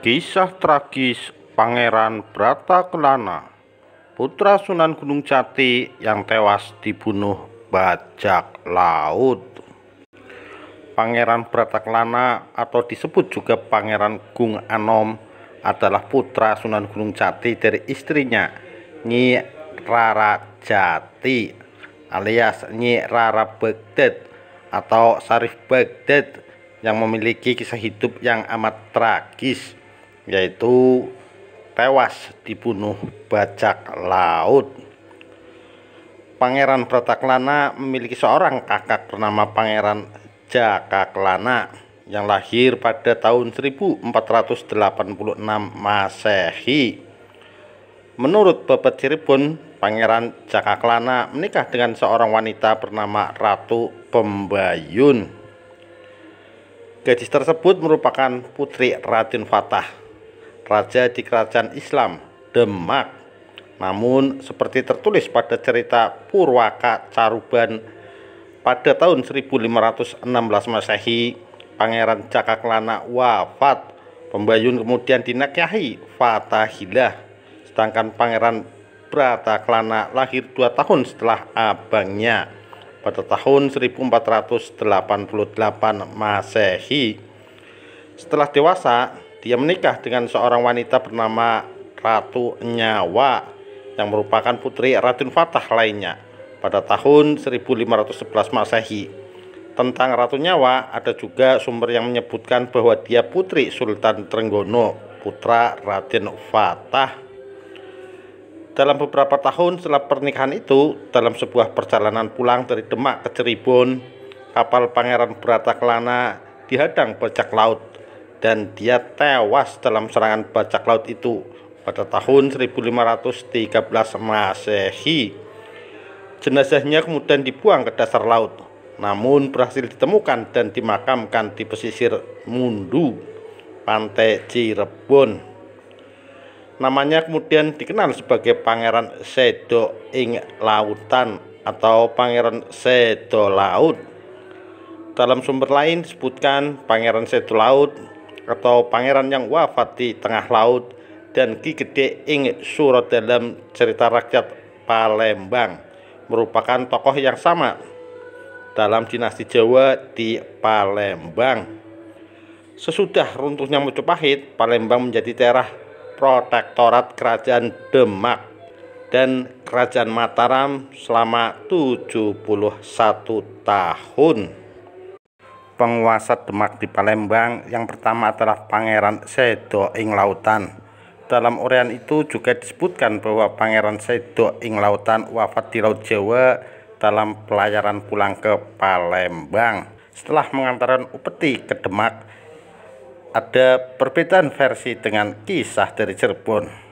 Kisah tragis Pangeran Kelana, putra Sunan Gunung Jati yang tewas dibunuh bajak laut. Pangeran Kelana atau disebut juga Pangeran Gung Anom adalah putra Sunan Gunung Jati dari istrinya Nyi Rara Jati alias Nyi Rara Bagdad atau Sarif Bagdad yang memiliki kisah hidup yang amat tragis yaitu tewas dibunuh bajak laut. Pangeran Brataklana memiliki seorang kakak bernama Pangeran Jakaklana yang lahir pada tahun 1486 Masehi. Menurut Bapak Cirebon, Pangeran Jakaklana menikah dengan seorang wanita bernama Ratu Pembayun. Gadis tersebut merupakan putri Raden Fatah raja di kerajaan Islam Demak. Namun seperti tertulis pada cerita Purwaka Caruban pada tahun 1516 Masehi, Pangeran Cakaklana wafat. Pembayun kemudian dinakahi Fatahillah. Sedangkan Pangeran Brataklana lahir dua tahun setelah abangnya pada tahun 1488 Masehi. Setelah dewasa, dia menikah dengan seorang wanita bernama Ratu Nyawa yang merupakan putri Raden Fatah lainnya pada tahun 1511 Masehi. Tentang Ratu Nyawa ada juga sumber yang menyebutkan bahwa dia putri Sultan Trenggono, putra Raden Fatah dalam beberapa tahun setelah pernikahan itu, dalam sebuah perjalanan pulang dari Demak ke Cirebon, kapal Pangeran Brataklana dihadang bajak laut dan dia tewas dalam serangan bajak laut itu pada tahun 1513 Masehi. Jenazahnya kemudian dibuang ke dasar laut, namun berhasil ditemukan dan dimakamkan di pesisir Mundu, Pantai Cirebon. Namanya kemudian dikenal sebagai Pangeran Sedo ing Lautan atau Pangeran Sedo Laut. Dalam sumber lain disebutkan Pangeran Sedo Laut atau pangeran yang wafat di tengah laut dan Ki Gede ing surat dalam cerita rakyat Palembang merupakan tokoh yang sama dalam dinasti Jawa di Palembang. Sesudah runtuhnya Mojopahit, Palembang menjadi daerah protektorat kerajaan Demak dan kerajaan Mataram selama 71 tahun penguasa Demak di Palembang yang pertama adalah Pangeran Sedo ing Lautan. Dalam urian itu juga disebutkan bahwa Pangeran Sedo ing Lautan wafat di Laut Jawa dalam pelayaran pulang ke Palembang. Setelah mengantarkan upeti ke Demak, ada perbedaan versi dengan kisah dari Cirebon.